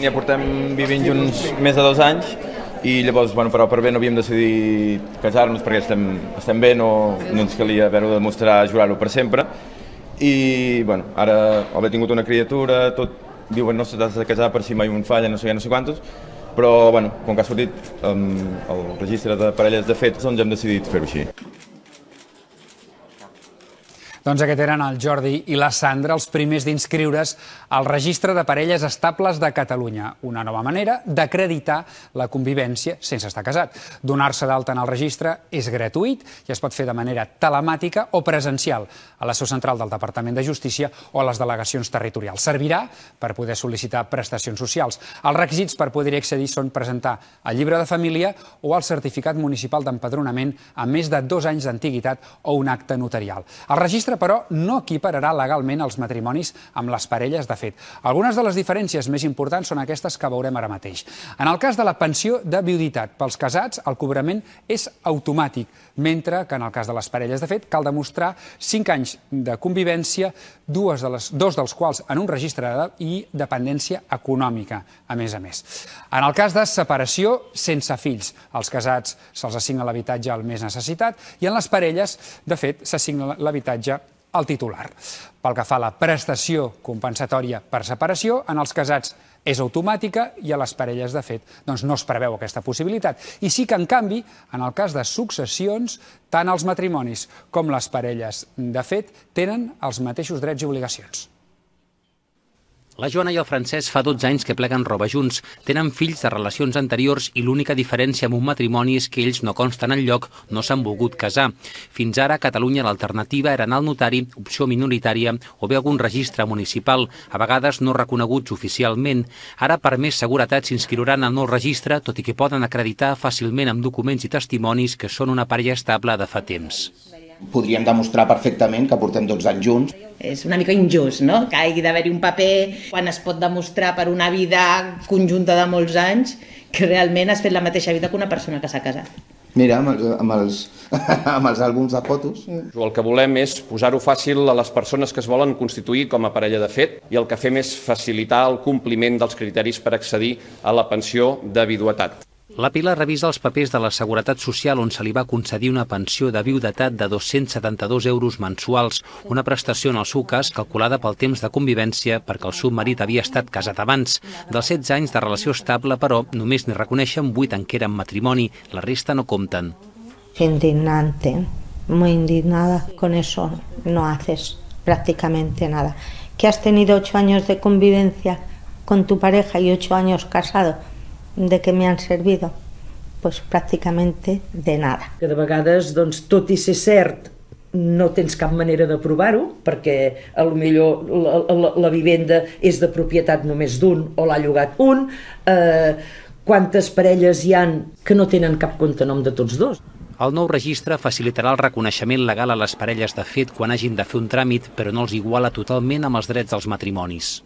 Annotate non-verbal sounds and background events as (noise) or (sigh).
Ja portem vivint junts més de dos anys i llavors, bueno, però per bé no havíem decidit casar-nos perquè estem, estem bé, no, no ens calia haver-ho de demostrar, jurar-ho per sempre. I, bueno, ara haver tingut una criatura, tot, diuen no s'has de casar per si mai un falla, no sé no sé quantos, però, bueno, com que ha sortit um, el registre de parelles de fet, doncs hem decidit fer-ho així. Doncs aquest eren el Jordi i la Sandra, els primers d'inscriure's al Registre de Parelles Estables de Catalunya. Una nova manera d'acreditar la convivència sense estar casat. Donar-se d'alta en el registre és gratuït i es pot fer de manera telemàtica o presencial a la seu central del Departament de Justícia o a les delegacions territorials. Servirà per poder sol·licitar prestacions socials. Els requisits per poder accedir són presentar el llibre de família o el certificat municipal d'empadronament amb més de dos anys d'antiguitat o un acte notarial. El registre registre, però, no equipararà legalment els matrimonis amb les parelles de fet. Algunes de les diferències més importants són aquestes que veurem ara mateix. En el cas de la pensió de viuditat, pels casats el cobrament és automàtic, mentre que en el cas de les parelles de fet cal demostrar 5 anys de convivència, dues de les, dos dels quals en un registre de, i dependència econòmica, a més a més. En el cas de separació sense fills, els casats se'ls assigna l'habitatge al més necessitat i en les parelles, de fet, s'assigna l'habitatge el titular. Pel que fa a la prestació compensatòria per separació, en els casats és automàtica i a les parelles, de fet, doncs no es preveu aquesta possibilitat. I sí que, en canvi, en el cas de successions, tant els matrimonis com les parelles, de fet, tenen els mateixos drets i obligacions. La Joana i el Francesc fa 12 anys que pleguen roba junts, tenen fills de relacions anteriors i l'única diferència amb un matrimoni és que ells no consten en lloc, no s'han volgut casar. Fins ara, a Catalunya l'alternativa era anar al notari, opció minoritària o bé algun registre municipal, a vegades no reconeguts oficialment. Ara, per més seguretat, s'inscriuran al nou registre, tot i que poden acreditar fàcilment amb documents i testimonis que són una parella estable de fa temps podríem demostrar perfectament que portem 12 anys junts. És una mica injust, no?, que hagi d'haver-hi un paper quan es pot demostrar per una vida conjunta de molts anys que realment has fet la mateixa vida que una persona que s'ha casat. Mira, amb, amb, els, (laughs) amb els àlbums de fotos. Mm. El que volem és posar-ho fàcil a les persones que es volen constituir com a parella de fet i el que fem és facilitar el compliment dels criteris per accedir a la pensió de viduetat. La Pilar revisa els papers de la Seguretat Social on se li va concedir una pensió de viudetat de 272 euros mensuals, una prestació en el seu cas calculada pel temps de convivència perquè el seu marit havia estat casat abans. Dels 16 anys de relació estable, però, només n'hi reconeixen 8 en què eren matrimoni, la resta no compten. Indignante, muy indignada con eso, no haces prácticamente nada. Que has tenido 8 años de convivencia con tu pareja y 8 años casado, ¿De què me han servido? Pues pràcticament de nada. Que de vegades, doncs, tot i ser cert, no tens cap manera de provar-ho perquè a lo millor la, la, la vivenda és de propietat només d'un o l'ha llogat un eh, quantes parelles hi han que no tenen cap compte nom de tots dos el nou registre facilitarà el reconeixement legal a les parelles de fet quan hagin de fer un tràmit, però no els iguala totalment amb els drets dels matrimonis.